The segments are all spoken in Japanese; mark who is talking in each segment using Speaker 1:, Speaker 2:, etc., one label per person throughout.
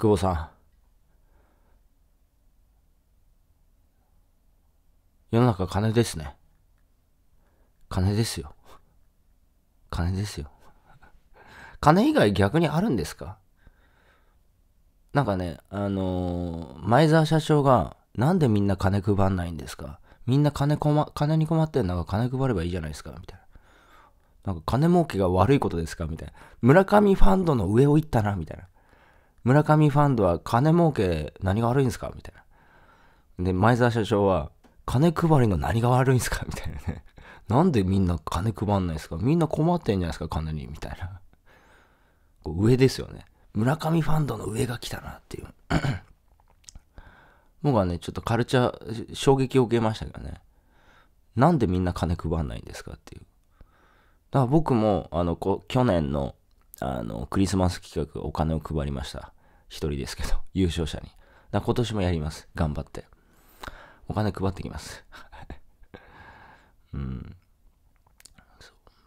Speaker 1: 久保さん。世の中金ですね。金ですよ。金ですよ。金以外逆にあるんですかなんかね、あのー、前澤社長が、なんでみんな金配んないんですかみんな金こ、ま、金に困ってんだから金配ればいいじゃないですかみたいな。なんか金儲けが悪いことですかみたいな。村上ファンドの上を行ったなみたいな。村上ファンドは金儲け何が悪いんですかみたいな。で、前澤社長は、金配りの何が悪いんですかみたいなね。なんでみんな金配んないですかみんな困ってんじゃないですか金に。みたいな。こう上ですよね。村上ファンドの上が来たなっていう。僕はね、ちょっとカルチャー、衝撃を受けましたけどね。なんでみんな金配んないんですかっていう。だから僕も、あの、こ去年のあの、クリスマス企画お金を配りました。一人ですけど、優勝者に。だ今年もやります。頑張って。お金配ってきます。うん。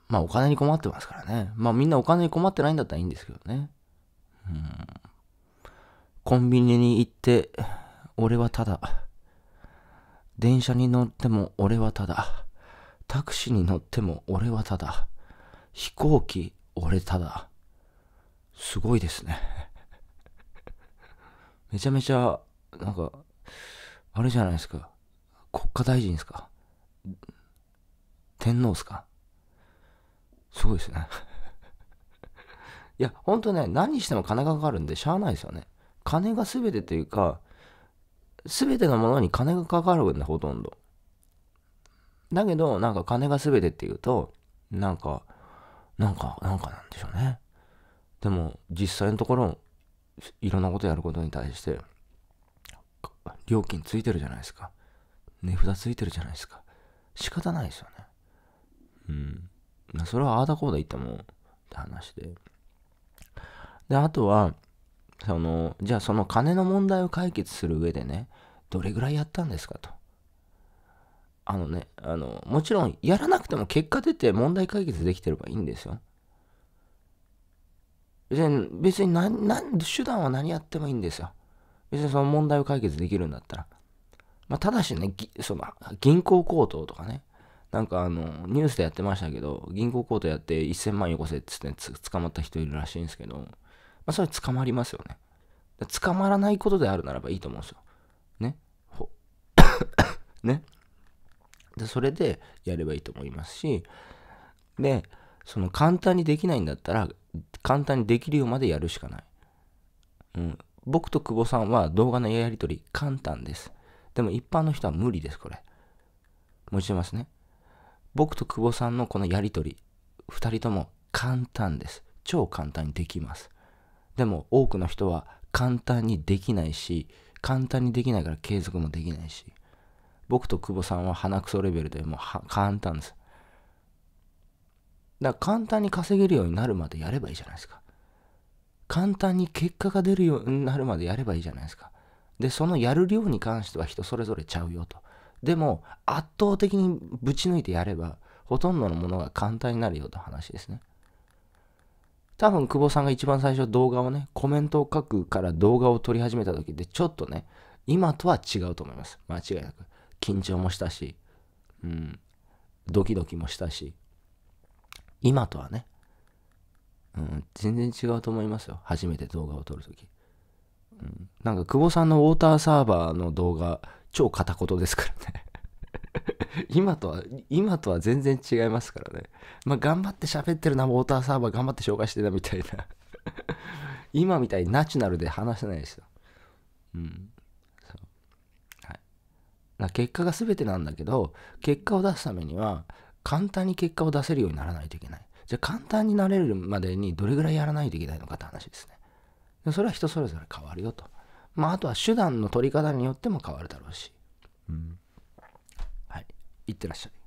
Speaker 1: まあお金に困ってますからね。まあみんなお金に困ってないんだったらいいんですけどね。うん。コンビニに行って、俺はただ。電車に乗っても俺はただ。タクシーに乗っても俺はただ。飛行機、俺ただ。すごいですね めちゃめちゃ、なんか、あれじゃないですか。国家大臣ですか。天皇ですか。すごいですね いや、ほんとね、何しても金がかかるんで、しゃあないですよね。金が全てというか、全てのものに金がかかるんだ、ほとんど。だけど、なんか金が全てっていうと、なんか、なんか、なんかなんでしょうね。でも実際のところいろんなことやることに対して料金ついてるじゃないですか値札ついてるじゃないですか仕方ないですよねうんそれはああだこうだ言ってもって話でであとはそのじゃあその金の問題を解決する上でねどれぐらいやったんですかとあのねあのもちろんやらなくても結果出て問題解決できてればいいんですよ別に何何手段は何やってもいいんですよ。別にその問題を解決できるんだったら。まあ、ただしね、その銀行口頭とかね、なんかあの、ニュースでやってましたけど、銀行口頭やって1000万よこせっ言って捕まった人いるらしいんですけど、まあ、それ捕まりますよね。捕まらないことであるならばいいと思うんですよ。ね。ほ ね。で、それでやればいいと思いますし、で、その簡単にできないんだったら、簡単にできるようまでやるしかない。うん。僕と久保さんは動画のやり取り簡単です。でも一般の人は無理です、これ。申し上ますね。僕と久保さんのこのやり取り、2人とも簡単です。超簡単にできます。でも多くの人は簡単にできないし、簡単にできないから継続もできないし、僕と久保さんは鼻くそレベルでもう簡単です。だから簡単に稼げるようになるまでやればいいじゃないですか。簡単に結果が出るようになるまでやればいいじゃないですか。で、そのやる量に関しては人それぞれちゃうよと。でも、圧倒的にぶち抜いてやれば、ほとんどのものが簡単になるよと話ですね。多分、久保さんが一番最初動画をね、コメントを書くから動画を撮り始めた時で、ちょっとね、今とは違うと思います。間違いなく。緊張もしたし、うん、ドキドキもしたし、今とはね、うん、全然違うと思いますよ初めて動画を撮るとき、うん、なんか久保さんのウォーターサーバーの動画超片言ですからね 今とは今とは全然違いますからねまあ頑張って喋ってるなウォーターサーバー頑張って紹介してたみたいな 今みたいにナチュラルで話せないですようんはい、結果が全てなんだけど結果を出すためには簡単に結果を出せるようにならないといけない。じゃあ簡単になれるまでにどれぐらいやらないといけないのかって話ですね。でそれは人それぞれ変わるよと。まああとは手段の取り方によっても変わるだろうし。うん。はい。いってらっしゃい。